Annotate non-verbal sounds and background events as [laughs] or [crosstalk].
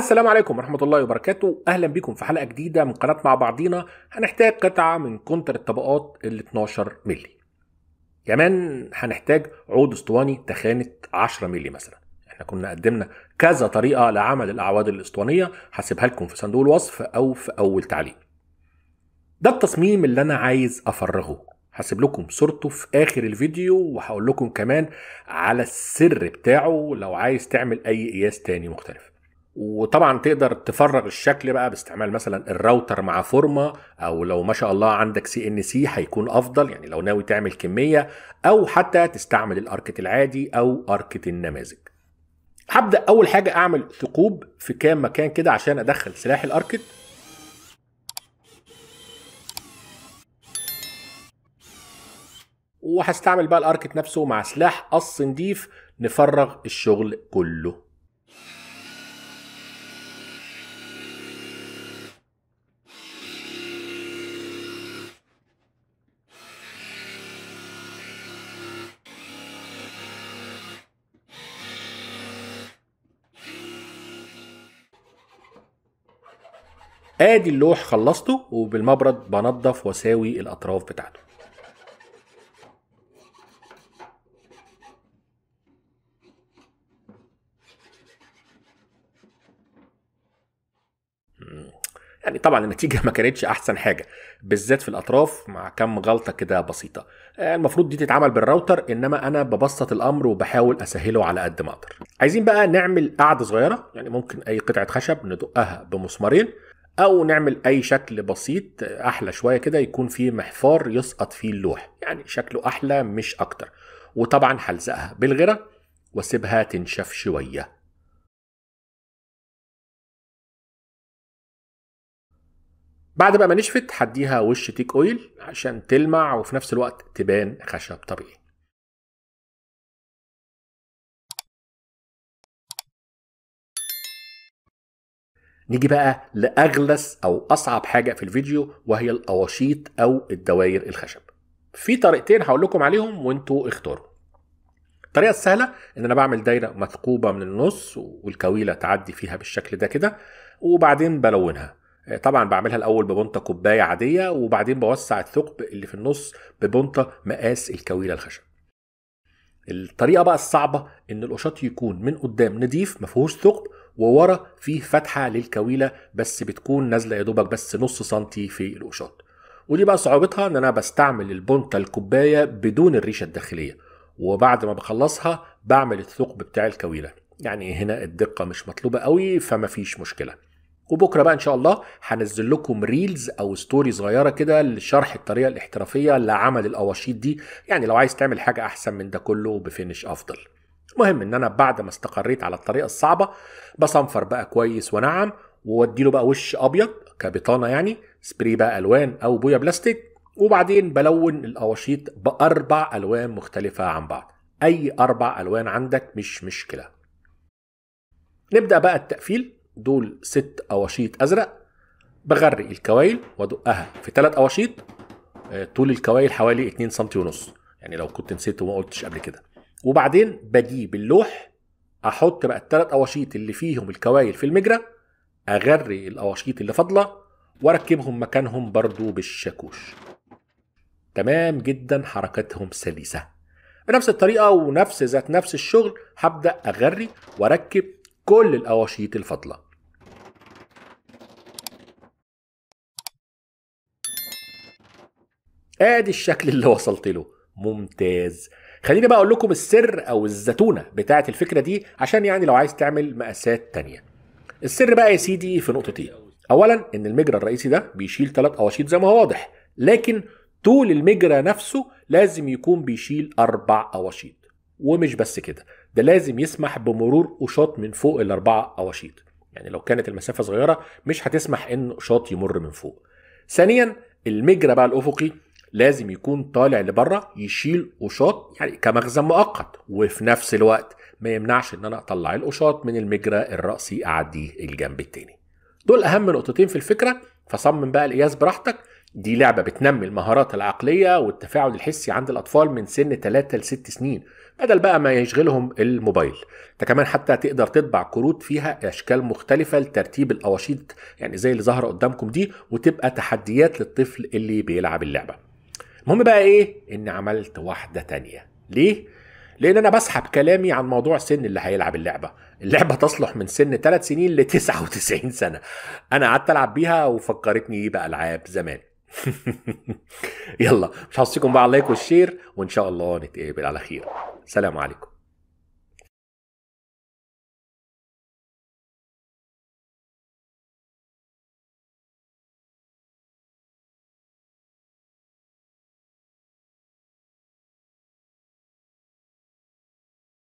السلام عليكم ورحمة الله وبركاته أهلا بكم في حلقة جديدة من قناة مع بعضينا هنحتاج قطعة من كونتر الطبقات ال 12 مللي كمان هنحتاج عود اسطواني تخانة 10 مللي مثلا احنا كنا قدمنا كذا طريقة لعمل الأعواد الاسطوانية هسيبها لكم في صندوق الوصف أو في أول تعليق ده التصميم اللي أنا عايز أفرغه هسيب لكم صورته في اخر الفيديو وهقول لكم كمان على السر بتاعه لو عايز تعمل اي قياس تاني مختلف وطبعا تقدر تفرغ الشكل بقى باستعمال مثلا الراوتر مع فورما او لو ما شاء الله عندك سي ان سي هيكون افضل يعني لو ناوي تعمل كميه او حتى تستعمل الاركت العادي او اركت النماذج هبدا اول حاجه اعمل ثقوب في كام مكان كده عشان ادخل سلاح الاركت وهستعمل بقى الاركت نفسه مع سلاح قص نضيف نفرغ الشغل كله ادي اللوح خلصته وبالمبرد بنضف واساوي الاطراف بتاعته يعني طبعا النتيجه ما كانتش احسن حاجه بالذات في الاطراف مع كم غلطه كده بسيطه المفروض دي تتعمل بالراوتر انما انا ببسط الامر وبحاول اسهله على قد ما اقدر عايزين بقى نعمل قاعده صغيره يعني ممكن اي قطعه خشب ندقها بمسمارين او نعمل اي شكل بسيط احلى شويه كده يكون فيه محفار يسقط فيه اللوح يعني شكله احلى مش اكتر وطبعا هلزقها بالغرة واسيبها تنشف شويه بعد بقى ما نشفت هديها وش تيك اويل عشان تلمع وفي نفس الوقت تبان خشب طبيعي نيجي بقى لأغلس أو أصعب حاجة في الفيديو وهي الأواشيط أو الدواير الخشب في طريقتين هقول لكم عليهم وانتوا اختاروا الطريقة السهلة إن أنا بعمل دايرة مثقوبة من النص والكويلة تعدي فيها بالشكل ده كده وبعدين بلونها طبعا بعملها الأول ببنطة كوباية عادية وبعدين بوسع الثقب اللي في النص ببنطة مقاس الكويلة الخشب الطريقه بقى الصعبه ان القشاط يكون من قدام نضيف ما فيهوش ثقب وورا فيه فتحه للكويله بس بتكون نازله يا دوبك بس نص سنتي في القشاط ودي بقى صعوبتها ان انا بستعمل البونطه الكوبايه بدون الريشه الداخليه وبعد ما بخلصها بعمل الثقب بتاع الكويله يعني هنا الدقه مش مطلوبه قوي فما فيش مشكله وبكره بقى ان شاء الله هنزل لكم ريلز او ستوري صغيره كده لشرح الطريقه الاحترافيه لعمل الاواشيط دي يعني لو عايز تعمل حاجه احسن من ده كله بفينش افضل المهم ان انا بعد ما استقريت على الطريقه الصعبه بصنفر بقى كويس ونعم وودي له بقى وش ابيض كبطانه يعني سبري بقى الوان او بويا بلاستيك وبعدين بلون الاواشيط باربع الوان مختلفه عن بعض اي اربع الوان عندك مش مشكله نبدا بقى التقفيل دول ست اواشيط ازرق بغرق الكوايل وادقها في ثلاث اواشيط آه، طول الكوايل حوالي 2 سم ونص يعني لو كنت نسيت وما قلتش قبل كده وبعدين بجيب اللوح احط بقى الثلاث اواشيط اللي فيهم الكوايل في المجرى اغري الاواشيط اللي فاضله واركبهم مكانهم برضو بالشاكوش تمام جدا حركتهم سلسه بنفس الطريقه ونفس ذات نفس الشغل هبدا اغري واركب كل الأواشيط الفاضله ادي الشكل اللي وصلت له ممتاز خليني بقى اقول لكم السر او الزتونه بتاعه الفكره دي عشان يعني لو عايز تعمل مقاسات تانية السر بقى يا سيدي في نقطتين ايه؟ اولا ان المجرى الرئيسي ده بيشيل ثلاث اواشيط زي ما هو واضح لكن طول المجرى نفسه لازم يكون بيشيل اربع اواشيط ومش بس كده ده لازم يسمح بمرور قشاط من فوق الاربع اواشيط يعني لو كانت المسافه صغيره مش هتسمح ان قشاط يمر من فوق ثانيا المجرى بقى الافقي لازم يكون طالع لبره يشيل قشاط يعني كمخزن مؤقت وفي نفس الوقت ما يمنعش ان انا اطلع القشاط من المجرى الرأسي اعديه الجنب التاني دول اهم نقطتين في الفكره فصمم بقى القياس براحتك دي لعبه بتنمي المهارات العقليه والتفاعل الحسي عند الاطفال من سن 3 ل 6 سنين بدل بقى ما يشغلهم الموبايل انت كمان حتى تقدر تطبع كروت فيها اشكال مختلفه لترتيب الاواشيط يعني زي اللي ظاهره قدامكم دي وتبقى تحديات للطفل اللي بيلعب اللعبه المهم بقى ايه اني عملت واحده تانية ليه لان انا بسحب كلامي عن موضوع سن اللي هيلعب اللعبه اللعبه تصلح من سن 3 سنين ل 99 سنه انا قعدت العب بيها وفكرتني ايه بالعاب زمان [laughs] يلا مش هوصيكم بقى على اللايك والشير وان شاء الله نتقابل على خير سلام عليكم